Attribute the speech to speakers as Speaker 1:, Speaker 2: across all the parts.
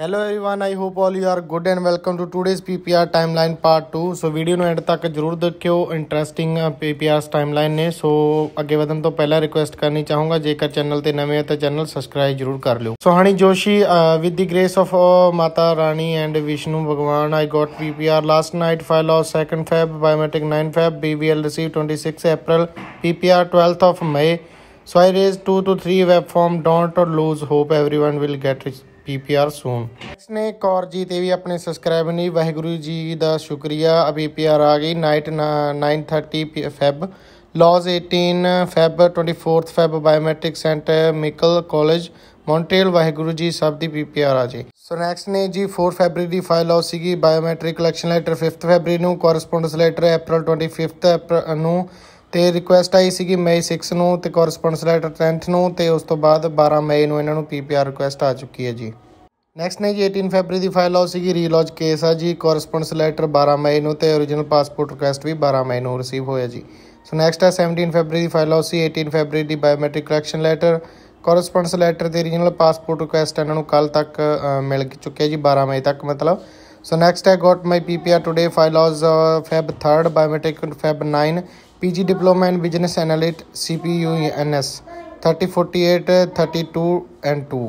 Speaker 1: Hello everyone I hope all you are good and welcome to today's PPR timeline part 2 so video ਨੂੰ end ਤੱਕ ਜਰੂਰ ਦੇਖਿਓ interesting ਪੀਪੀਆਰਸ timeline ਨੇ ਸੋ ਅੱਗੇ ਵਧਣ ਤੋਂ ਪਹਿਲਾਂ ਰਿਕੁਐਸਟ ਕਰਨੀ ਚਾਹੂੰਗਾ ਜੇਕਰ ਚੈਨਲ ਤੇ ਨਵੇਂ ਹੋ ਤਾਂ ਚੈਨਲ ਸਬਸਕ੍ਰਾਈਬ ਜਰੂਰ ਕਰ ਲਿਓ so Honey Joshi with the grace of Mata Rani and Vishnu Bhagwan I got PPR last night file of 2nd Feb biometric 9 Feb BBL receive 26 April PPR 12th of May so I raise 2 to 3 web form don't or lose hope everyone will get rich PPR soon ਨੇ ਕੌਰ ਜੀ ਤੇ ਵੀ ਆਪਣੇ subscribe ਨਹੀਂ ਵਾਹਿਗੁਰੂ ਜੀ ਦਾ ਸ਼ੁਕਰੀਆ ਅਭੀ PR ਆ ਗਈ night 9:30 Feb lodge 18 Feb 24th Feb biometric centre ਮਿਕਲ ਕਾਲਜ ਮੌਂਟਰੀਅਲ ਵਾਹਿਗੁਰੂ ਜੀ ਸਭ ਦੀ ਪੀਪੀਆਰ ਆ ਜੀ ਸੋ ਨੈਕਸਟ ਨੇ ਜੀ 4 ਫੈਬਰੀ ਦੀ ਫਾਈਲ ਆਉ ਸੀਗੀ biometric collection letter 5th February ਨੂੰ ਕੋਰਸਪੋਂਡੈਂਸ ਲੈਟਰ ਅਪ੍ਰੈਲ 25th ਨੂੰ ਤੇ ਰਿਕੁਐਸਟ ਆਈ ਸੀ ਕਿ ਮਈ 6 ਨੂੰ ਤੇ ਕੋਰਸਪੋਂਡੈਂਸ ਲੈਟਰ 10th ਨੂੰ ਤੇ ਉਸ ਤੋਂ ਬਾਅਦ 12 ਮਈ ਨੂੰ ਇਹਨਾਂ ਨੂੰ ਪੀਪੀਆਰ ਰਿਕੁਐਸਟ ਆ ਚੁੱਕੀ ਹੈ ਜੀ ਨੈਕਸਟ ਨੇ ਜੀ 18 ਫੈਬਰੀ ਦੀ ਫਾਈਲ ਆਉ ਸੀਗੀ ਰੀਲੌਜ ਕੇਸ ਆ ਜੀ ਕੋਰਸਪੋਂਡੈਂਸ ਲੈਟਰ 12 ਮਈ ਨੂੰ ਤੇ origignal ਪਾਸਪੋਰਟ ਰਿਕੁਐਸਟ ਵੀ 12 ਮਈ ਨੂੰ ਰਿਸੀਵ ਹੋਇਆ ਜੀ ਸੋ ਨੈਕਸਟ ਆ 17 ਫੈਬਰੀ ਦੀ ਫਾਈਲ ਆਉ ਸੀ 18 ਫੈਬਰੀ ਦੀ biometric collection letter correspondence letter ਤੇ origignal ਪਾਸਪੋਰਟ ਰਿਕੁਐਸਟ ਇਹਨਾਂ ਨੂੰ ਕੱਲ ਤੱਕ ਮਿਲ ਚੁੱਕਿਆ ਜੀ 12 ਮਈ ਤੱਕ ਮਤਲਬ ਸੋ ਨੈਕਸਟ ਆ got my PPR today file ਆਉਸ Feb 3 biometric Feb 9 PG Diploma in Business Analyst CPU NS 3048 32 and 2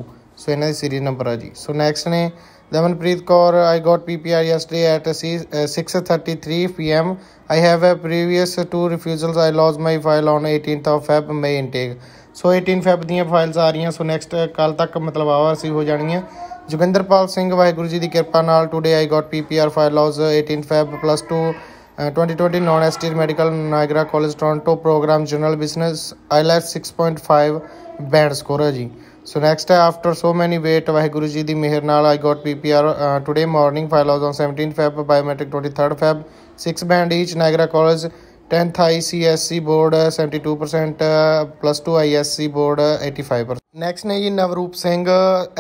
Speaker 1: so ਇਹਨਾਂ ਦੀ ਸੀਰੀਜ਼ ਨੰਬਰ ਆ ਜੀ ਸੋ ਨੈਕਸਟ ਨੇ Damanpreet Kaur, I got PPR yesterday at 6.33 pm. I have a previous two refusals. I lost my file on 18th of Feb May intake. So 18 Feb ਦੀਆਂ files ਆ ਰਹੀਆਂ so next ਕੱਲ ਤੱਕ ਮਤਲਬ ਆਵਾ ਸੀ ਹੋ ਜਾਣਗੀਆਂ ਜੋਗਿੰਦਰਪਾਲ ਸਿੰਘ ਵਾਹਿਗੁਰੂ ਜੀ ਦੀ ਕਿਰਪਾ ਨਾਲ today I got PPR file ਲੌਸ 18 Feb plus 2 2020 non ST medical Niagara college Toronto programme general business IELTS 6.5 band score ਹੈ ਜੀ ਸੋ ਨੈਕਸਟ ਹੈ ਆਫਟਰ ਸੋ ਮੈਨੀ ਵੇਟ ਵਾਹਿਗੁਰੂ ਜੀ ਦੀ ਮਿਹਰ ਨਾਲ I got PPR today morning file out on 17 Feb biometric 23 Feb 6 band each Niagara college 10th ICSC board 72% plus 2 ISC board 85% next ਨੇ ਜੀ Navroop Singh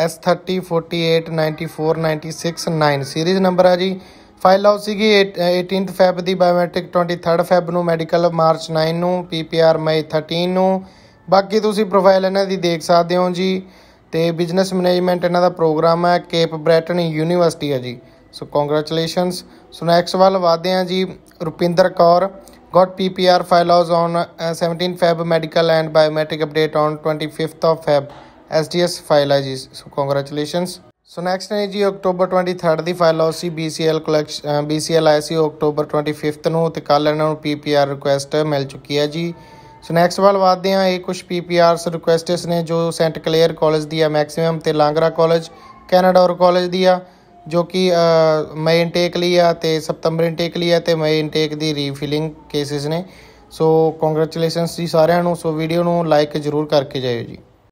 Speaker 1: S30 48 94 96 9 series number ਆ ਜੀ ਫਾਈਲ ਆਉ ਸੀਗੀ 18th ਫੈਬ ਦੀ ਬਾਇਓਮੈਟ੍ਰਿਕ 23rd ਫੈਬ ਨੂੰ medical March 9 ਨੂੰ PPR ਮਈ 13 ਨੂੰ ਬਾਕੀ ਤੁਸੀਂ ਪ੍ਰੋਫਾਈਲ ਇਹਨਾਂ ਦੀ ਦੇਖ ਸਕਦੇ ਹੋ ਜੀ ਤੇ ਬਿਜ਼ਨਸ ਮੈਨੇਜਮੈਂਟ ਇਹਨਾਂ ਦਾ ਪ੍ਰੋਗਰਾਮ ਹੈ ਕੇਪ ਬ੍ਰੈਟਨ ਯੂਨੀਵਰਸਿਟੀ ਹੈ ਜੀ ਸੋ ਕੰਗ੍ਰੈਚੁਲੇਸ਼ਨਸ ਸੋ ਨੈਕਸਟ ਵੱਲ ਵਾਦੇ ਆ ਜੀ Rupinder Kaur got PPR file ਆਉਸ on 17 Feb medical and biometric update on 25th SDS file SDS ਜੀ ਸੋ ਕੰਗ੍ਰੈਚੁਲੇਸ਼ਨਸ ਸੋ ਨੈਕਸਟ ਨੇ ਜੀ ਅਕਤੂਬਰ 23 ਦੀ ਫਾਈਲ ਸੀ BCL ਕਲੈਕਸ਼ਨ BCL ਆਇਆ ਸੀ ਅਕਤੂਬਰ 25 ਨੂੰ ਤੇ ਕੱਲ ਇਹਨਾਂ ਨੂੰ PPR ਰਿਕੁਐਸਟ ਮਿਲ ਚੁੱਕੀ ਹੈ ਜੀ ਸੋ ਨੈਕਸਟ ਵੱਲ ਵਾਦਦੇ ਆ ਇਹ ਕੁਝ PPRਸ ਰਿਕੁਐਸਟਸ ਨੇ ਜੋ ਸੈਂਟ ਕਲੇਅਰ ਕਾਲਜ ਦੀ ਆ ਮੈਕਸਿਮਮ ਤੇ ਲਾਂਗਰਾ ਕਾਲਜ ਕੈਨੇਡਾ ਔਰ ਕਾਲਜ ਦੀ ਆ ਜੋ ਕਿ ਮਈ ਇਨਟੇਕ ਲਈ ਆ ਤੇ ਸਤੰਬਰ ਇਨਟੇਕ ਲਈ ਆ ਤੇ ਮਈ ਇਨਟੇਕ ਦੀ ਰੀਫਿਲਿੰਗ ਕੇਸਿਸ ਨੇ ਸੋ ਕੰਗ੍ਰੈਚੁਲੇਸ਼ਨਸ ਜੀ ਸਾਰਿਆਂ ਨੂੰ ਸੋ ਵੀਡੀਓ ਨੂੰ ਲਾਈਕ ਜ਼ਰੂਰ ਕਰਕੇ ਜਾਇਓ ਜੀ